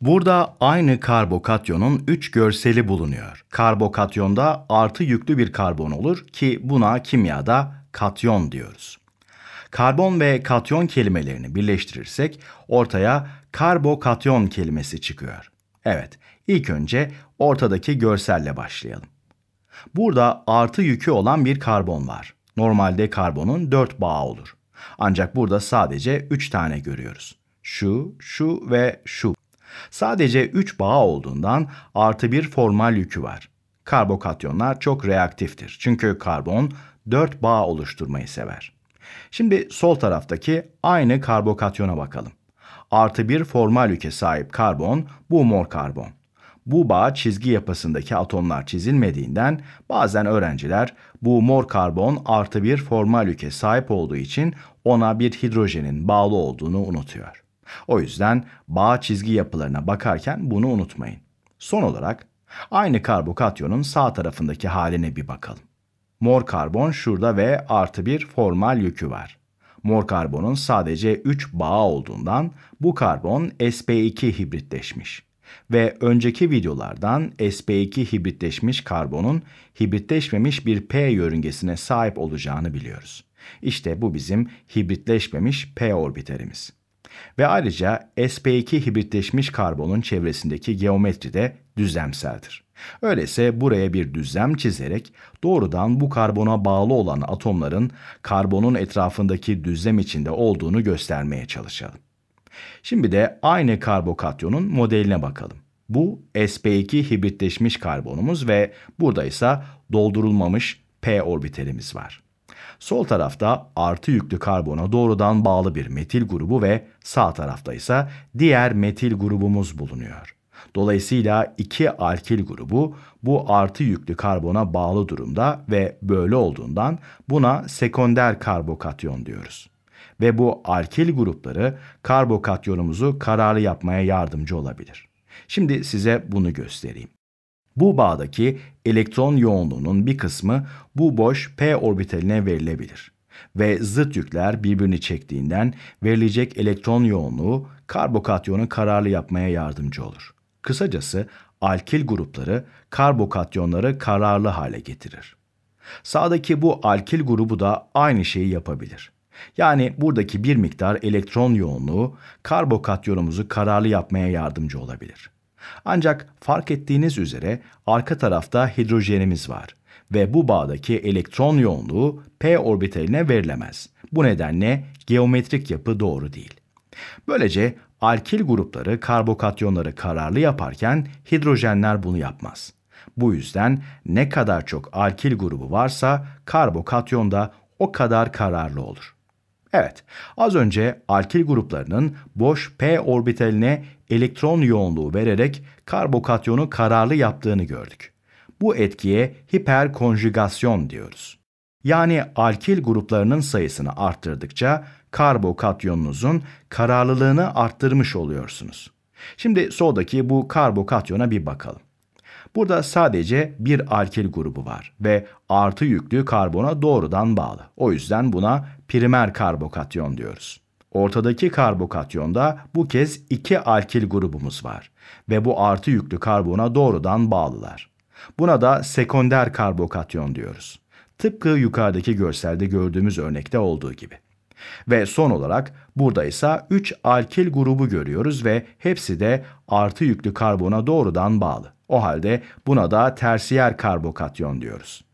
Burada aynı karbokatyonun 3 görseli bulunuyor. Karbokatyonda artı yüklü bir karbon olur ki buna kimyada katyon diyoruz. Karbon ve katyon kelimelerini birleştirirsek ortaya karbokatyon kelimesi çıkıyor. Evet, ilk önce ortadaki görselle başlayalım. Burada artı yükü olan bir karbon var. Normalde karbonun 4 bağı olur. Ancak burada sadece 3 tane görüyoruz. Şu, şu ve şu. Sadece 3 bağ olduğundan artı bir formal yükü var. Karbokatyonlar çok reaktiftir. Çünkü karbon 4 bağ oluşturmayı sever. Şimdi sol taraftaki aynı karbokatyona bakalım. Artı bir formal yüke sahip karbon bu mor karbon. Bu bağ çizgi yapısındaki atomlar çizilmediğinden bazen öğrenciler bu mor karbon artı bir formal yüke sahip olduğu için ona bir hidrojenin bağlı olduğunu unutuyor. O yüzden bağ çizgi yapılarına bakarken bunu unutmayın. Son olarak aynı karbokatyonun sağ tarafındaki haline bir bakalım. Mor karbon şurada ve artı bir formal yükü var. Mor karbonun sadece 3 bağı olduğundan bu karbon sp2 hibritleşmiş. Ve önceki videolardan sp2 hibritleşmiş karbonun hibritleşmemiş bir p yörüngesine sahip olacağını biliyoruz. İşte bu bizim hibritleşmemiş p orbiterimiz. Ve ayrıca sp2 hibritleşmiş karbonun çevresindeki geometri de düzlemseldir. Öyleyse buraya bir düzlem çizerek doğrudan bu karbona bağlı olan atomların karbonun etrafındaki düzlem içinde olduğunu göstermeye çalışalım. Şimdi de aynı karbokatyonun modeline bakalım. Bu sp2 hibritleşmiş karbonumuz ve burada ise doldurulmamış p orbitalimiz var. Sol tarafta artı yüklü karbona doğrudan bağlı bir metil grubu ve sağ tarafta ise diğer metil grubumuz bulunuyor. Dolayısıyla iki alkil grubu bu artı yüklü karbona bağlı durumda ve böyle olduğundan buna sekonder karbokatyon diyoruz. Ve bu alkil grupları karbokatyonumuzu kararlı yapmaya yardımcı olabilir. Şimdi size bunu göstereyim. Bu bağdaki elektron yoğunluğunun bir kısmı bu boş p orbitaline verilebilir ve zıt yükler birbirini çektiğinden verilecek elektron yoğunluğu karbokatyonu kararlı yapmaya yardımcı olur. Kısacası alkil grupları karbokatyonları kararlı hale getirir. Sağdaki bu alkil grubu da aynı şeyi yapabilir. Yani buradaki bir miktar elektron yoğunluğu karbokatyonumuzu kararlı yapmaya yardımcı olabilir. Ancak fark ettiğiniz üzere arka tarafta hidrojenimiz var ve bu bağdaki elektron yoğunluğu p orbitaline verilemez. Bu nedenle geometrik yapı doğru değil. Böylece alkil grupları karbokatyonları kararlı yaparken hidrojenler bunu yapmaz. Bu yüzden ne kadar çok alkil grubu varsa karbokatyonda o kadar kararlı olur. Evet, az önce alkil gruplarının boş p orbitaline elektron yoğunluğu vererek karbokatyonu kararlı yaptığını gördük. Bu etkiye hiperkonjügasyon diyoruz. Yani alkil gruplarının sayısını arttırdıkça karbokatyonunuzun kararlılığını arttırmış oluyorsunuz. Şimdi soldaki bu karbokatyona bir bakalım. Burada sadece bir alkil grubu var ve artı yüklü karbona doğrudan bağlı. O yüzden buna primer karbokatyon diyoruz. Ortadaki karbokatyonda bu kez iki alkil grubumuz var ve bu artı yüklü karbona doğrudan bağlılar. Buna da sekonder karbokatyon diyoruz. Tıpkı yukarıdaki görselde gördüğümüz örnekte olduğu gibi. Ve son olarak burada ise 3 alkil grubu görüyoruz ve hepsi de artı yüklü karbona doğrudan bağlı. O halde buna da tersiyer karbokatyon diyoruz.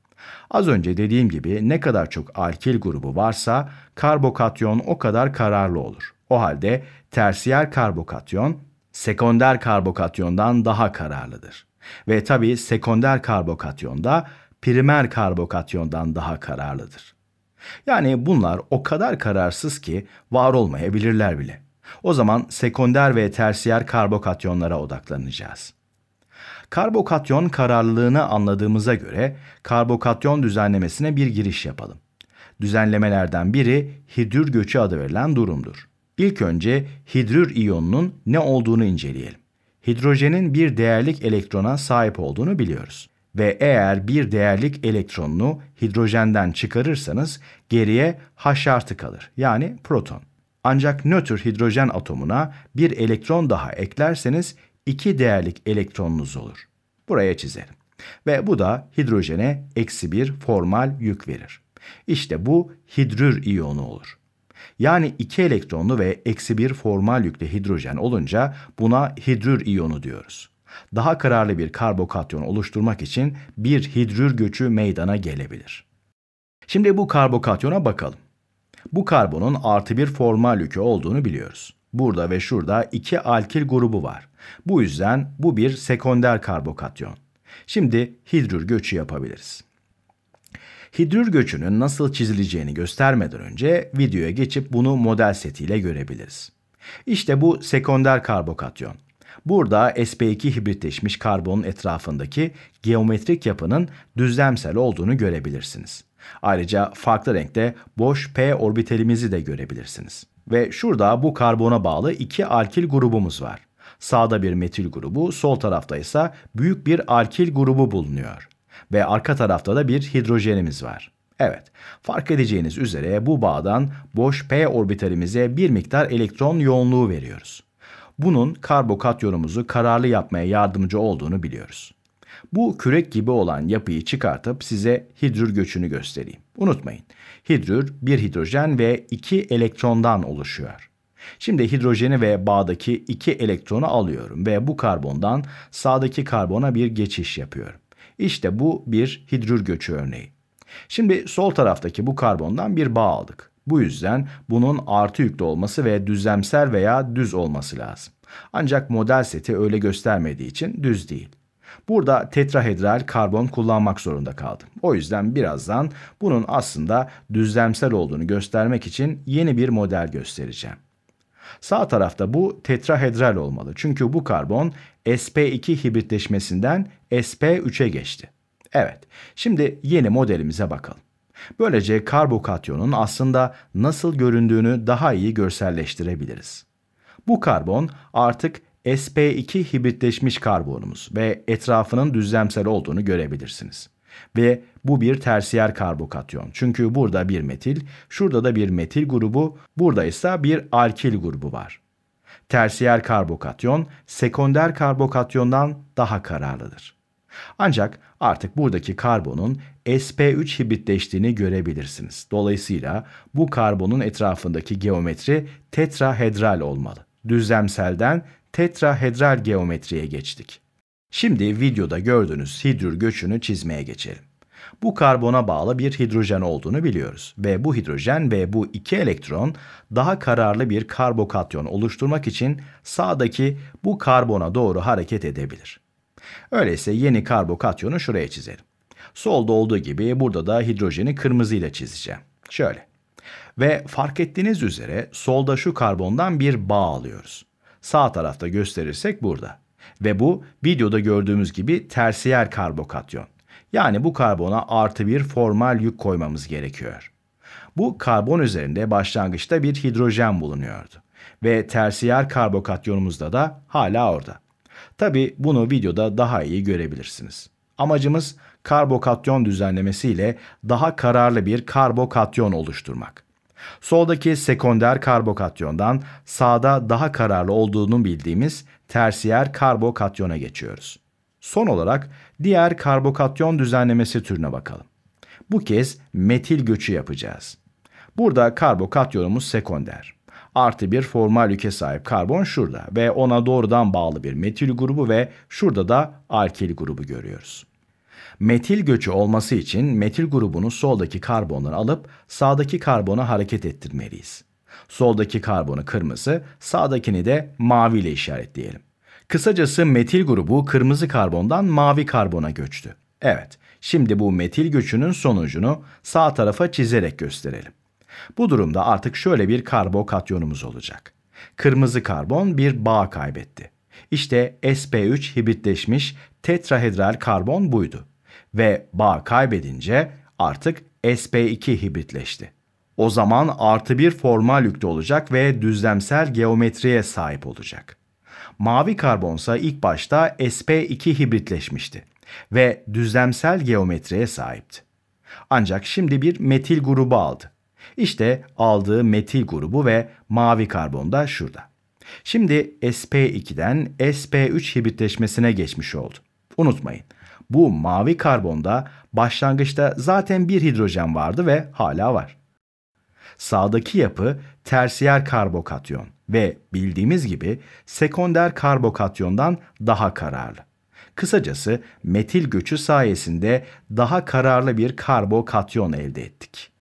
Az önce dediğim gibi ne kadar çok alkil grubu varsa karbokatyon o kadar kararlı olur. O halde tersiyer karbokatyon sekonder karbokatyondan daha kararlıdır. Ve tabi sekonder karbokatyon da primer karbokatyondan daha kararlıdır. Yani bunlar o kadar kararsız ki var olmayabilirler bile. O zaman sekonder ve tersiyer karbokatyonlara odaklanacağız. Karbokatyon kararlılığını anladığımıza göre karbokatyon düzenlemesine bir giriş yapalım. Düzenlemelerden biri hidrür göçü adı verilen durumdur. İlk önce hidrür iyonunun ne olduğunu inceleyelim. Hidrojenin bir değerlik elektrona sahip olduğunu biliyoruz ve eğer bir değerlik elektronunu hidrojenden çıkarırsanız geriye H artı kalır yani proton. Ancak nötr hidrojen atomuna bir elektron daha eklerseniz iki değerlik elektronunuz olur. Buraya çizelim. Ve bu da hidrojene eksi bir formal yük verir. İşte bu hidrür iyonu olur. Yani iki elektronlu ve eksi bir formal yüklü hidrojen olunca buna hidrür iyonu diyoruz. Daha kararlı bir karbokatyon oluşturmak için bir hidrür göçü meydana gelebilir. Şimdi bu karbokatyona bakalım. Bu karbonun artı bir formal yükü olduğunu biliyoruz. Burada ve şurada iki alkil grubu var. Bu yüzden bu bir sekonder karbokatyon. Şimdi hidrür göçü yapabiliriz. Hidrür göçünün nasıl çizileceğini göstermeden önce videoya geçip bunu model setiyle görebiliriz. İşte bu sekonder karbokatyon. Burada sp2 hibritleşmiş karbonun etrafındaki geometrik yapının düzlemsel olduğunu görebilirsiniz. Ayrıca farklı renkte boş p orbitalimizi de görebilirsiniz. Ve şurada bu karbona bağlı iki alkil grubumuz var. Sağda bir metil grubu, sol tarafta ise büyük bir alkil grubu bulunuyor. Ve arka tarafta da bir hidrojenimiz var. Evet, fark edeceğiniz üzere bu bağdan boş p orbitalimize bir miktar elektron yoğunluğu veriyoruz. Bunun karbokatyonumuzu kararlı yapmaya yardımcı olduğunu biliyoruz. Bu kürek gibi olan yapıyı çıkartıp size hidrür göçünü göstereyim. Unutmayın, hidrür bir hidrojen ve iki elektrondan oluşuyor. Şimdi hidrojeni ve bağdaki iki elektronu alıyorum ve bu karbondan sağdaki karbona bir geçiş yapıyorum. İşte bu bir hidrür göçü örneği. Şimdi sol taraftaki bu karbondan bir bağ aldık. Bu yüzden bunun artı yüklü olması ve düzlemsel veya düz olması lazım. Ancak model seti öyle göstermediği için düz değil. Burada tetrahedral karbon kullanmak zorunda kaldı. O yüzden birazdan bunun aslında düzlemsel olduğunu göstermek için yeni bir model göstereceğim. Sağ tarafta bu tetrahedral olmalı. Çünkü bu karbon sp2 hibritleşmesinden sp3'e geçti. Evet, şimdi yeni modelimize bakalım. Böylece karbokatyonun aslında nasıl göründüğünü daha iyi görselleştirebiliriz. Bu karbon artık SP2 hibritleşmiş karbonumuz ve etrafının düzlemsel olduğunu görebilirsiniz. Ve bu bir tersiyer karbokatyon. Çünkü burada bir metil, şurada da bir metil grubu, burada ise bir alkil grubu var. Tersiyer karbokatyon sekonder karbokatyondan daha kararlıdır. Ancak artık buradaki karbonun sp3 hibritleştiğini görebilirsiniz. Dolayısıyla bu karbonun etrafındaki geometri tetrahedral olmalı. Düzlemselden tetrahedral geometriye geçtik. Şimdi videoda gördüğünüz hidrür göçünü çizmeye geçelim. Bu karbona bağlı bir hidrojen olduğunu biliyoruz ve bu hidrojen ve bu iki elektron daha kararlı bir karbokatyon oluşturmak için sağdaki bu karbona doğru hareket edebilir. Öyleyse yeni karbokatyonu şuraya çizelim. Solda olduğu gibi burada da hidrojeni kırmızıyla çizeceğim. Şöyle. Ve fark ettiğiniz üzere solda şu karbondan bir bağ alıyoruz. Sağ tarafta gösterirsek burada. Ve bu videoda gördüğümüz gibi tersiyer karbokatyon. Yani bu karbona artı bir formal yük koymamız gerekiyor. Bu karbon üzerinde başlangıçta bir hidrojen bulunuyordu. Ve tersiyer karbokatyonumuzda da hala orada. Tabi bunu videoda daha iyi görebilirsiniz. Amacımız karbokatyon düzenlemesiyle daha kararlı bir karbokatyon oluşturmak. Soldaki sekonder karbokatyondan sağda daha kararlı olduğunu bildiğimiz tersiyer karbokatyona geçiyoruz. Son olarak diğer karbokatyon düzenlemesi türüne bakalım. Bu kez metil göçü yapacağız. Burada karbokatyonumuz sekonder. Artı bir formal yüke sahip karbon şurada ve ona doğrudan bağlı bir metil grubu ve şurada da alkil grubu görüyoruz metil göçü olması için metil grubunun soldaki karbonları alıp sağdaki karbona hareket ettirmeliyiz. Soldaki karbonu kırmızı, sağdakini de mavi ile işaretleyelim. Kısacası metil grubu kırmızı karbondan mavi karbona göçtü. Evet, şimdi bu metil göçünün sonucunu sağ tarafa çizerek gösterelim. Bu durumda artık şöyle bir karbokatyonumuz olacak. Kırmızı karbon bir bağ kaybetti. İşte sp3 hibritleşmiş tetrahedral karbon buydu ve bağ kaybedince artık sp2 hibritleşti. O zaman artı bir formal yükte olacak ve düzlemsel geometriye sahip olacak. Mavi karbonsa ilk başta sp2 hibritleşmişti ve düzlemsel geometriye sahipti. Ancak şimdi bir metil grubu aldı. İşte aldığı metil grubu ve mavi karbon da şurada. Şimdi sp2'den sp3 hibritleşmesine geçmiş oldu. Unutmayın bu mavi karbonda başlangıçta zaten bir hidrojen vardı ve hala var. Sağdaki yapı tersiyer karbokatyon ve bildiğimiz gibi sekonder karbokatyondan daha kararlı. Kısacası metil göçü sayesinde daha kararlı bir karbokatyon elde ettik.